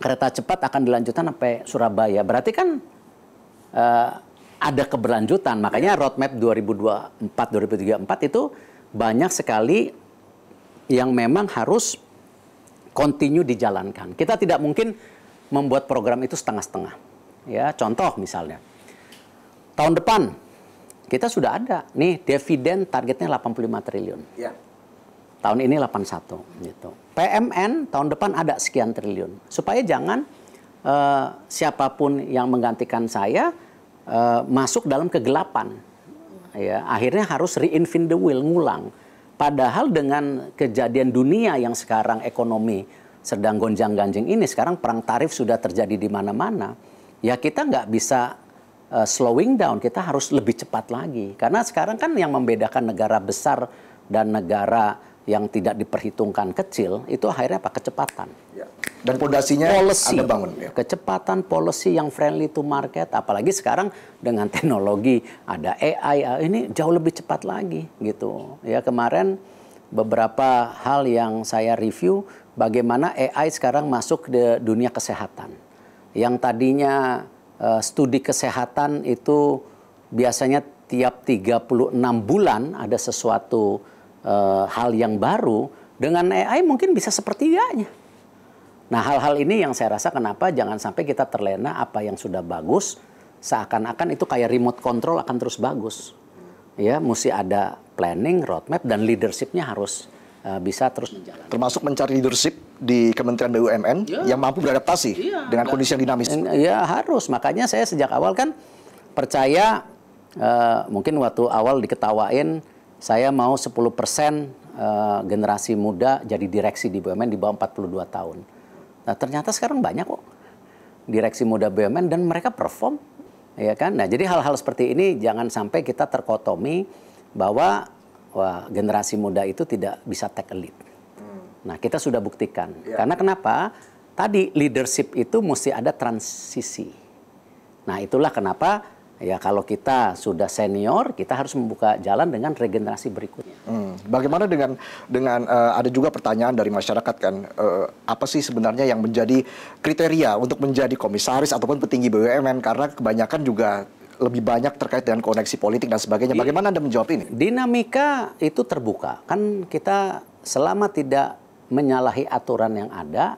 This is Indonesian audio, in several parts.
kereta cepat akan dilanjutkan sampai Surabaya. Berarti kan uh, ada keberlanjutan. Makanya roadmap 2024-2034 itu banyak sekali yang memang harus continue dijalankan. Kita tidak mungkin membuat program itu setengah-setengah. Ya, contoh misalnya. Tahun depan kita sudah ada nih dividen targetnya 85 triliun. Ya tahun ini 81 gitu. PMN tahun depan ada sekian triliun. Supaya jangan uh, siapapun yang menggantikan saya uh, masuk dalam kegelapan. Ya, akhirnya harus reinvent the wheel, ngulang. Padahal dengan kejadian dunia yang sekarang ekonomi sedang gonjang-ganjing ini, sekarang perang tarif sudah terjadi di mana-mana. Ya kita nggak bisa uh, slowing down, kita harus lebih cepat lagi. Karena sekarang kan yang membedakan negara besar dan negara yang tidak diperhitungkan kecil itu akhirnya apa kecepatan ya. dan pondasinya policy bangun ya. kecepatan policy yang friendly to market apalagi sekarang dengan teknologi ada AI ini jauh lebih cepat lagi gitu ya kemarin beberapa hal yang saya review bagaimana AI sekarang masuk ke dunia kesehatan yang tadinya uh, studi kesehatan itu biasanya tiap 36 bulan ada sesuatu e, hal yang baru dengan AI mungkin bisa seperti sepertiganya. Nah, hal-hal ini yang saya rasa kenapa jangan sampai kita terlena apa yang sudah bagus seakan-akan itu kayak remote control akan terus bagus. Ya, mesti ada planning, roadmap dan leadershipnya harus e, bisa terus menjalan. Termasuk mencari leadership di Kementerian BUMN ya. yang mampu beradaptasi ya, dengan kondisi yang dinamis. Ya, harus. Makanya saya sejak awal kan percaya uh, mungkin waktu awal diketawain saya mau 10% eh, generasi muda jadi direksi di BUMN di bawah 42 tahun. Nah, ternyata sekarang banyak kok direksi muda BUMN dan mereka perform, ya kan? Nah, jadi hal-hal seperti ini jangan sampai kita terkotomi bahwa wah, generasi muda itu tidak bisa take a lead. Hmm. Nah, kita sudah buktikan. Ya. Karena kenapa? Tadi leadership itu mesti ada transisi. Nah, itulah kenapa Ya kalau kita sudah senior, kita harus membuka jalan dengan regenerasi berikutnya. Hmm. Bagaimana dengan dengan uh, ada juga pertanyaan dari masyarakat kan, uh, apa sih sebenarnya yang menjadi kriteria untuk menjadi komisaris ataupun petinggi BUMN? Karena kebanyakan juga lebih banyak terkait dengan koneksi politik dan sebagainya. Iya. Bagaimana Anda menjawab ini? Dinamika itu terbuka. Kan kita selama tidak menyalahi aturan yang ada,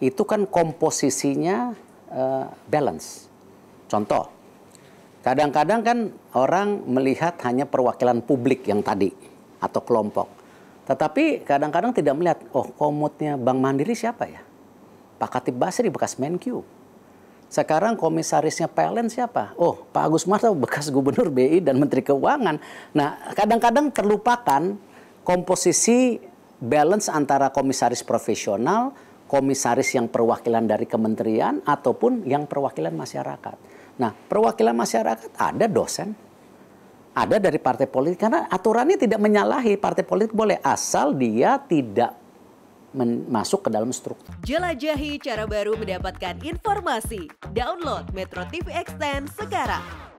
itu kan komposisinya uh, balance. Contoh, Kadang-kadang kan orang melihat hanya perwakilan publik yang tadi atau kelompok. Tetapi kadang-kadang tidak melihat, oh komutnya Bank Mandiri siapa ya? Pak Katib Basri bekas Menkyu. Sekarang komisarisnya PLN siapa? Oh, Pak Agus Marta bekas Gubernur BI dan Menteri Keuangan. Nah, kadang-kadang terlupakan komposisi balance antara komisaris profesional, komisaris yang perwakilan dari kementerian, ataupun yang perwakilan masyarakat. Nah, perwakilan masyarakat ada dosen, ada dari partai politik karena aturannya tidak menyalahi partai politik boleh asal dia tidak masuk ke dalam struktur. Jelajahi cara baru mendapatkan informasi. Download Metro TV Extend sekarang.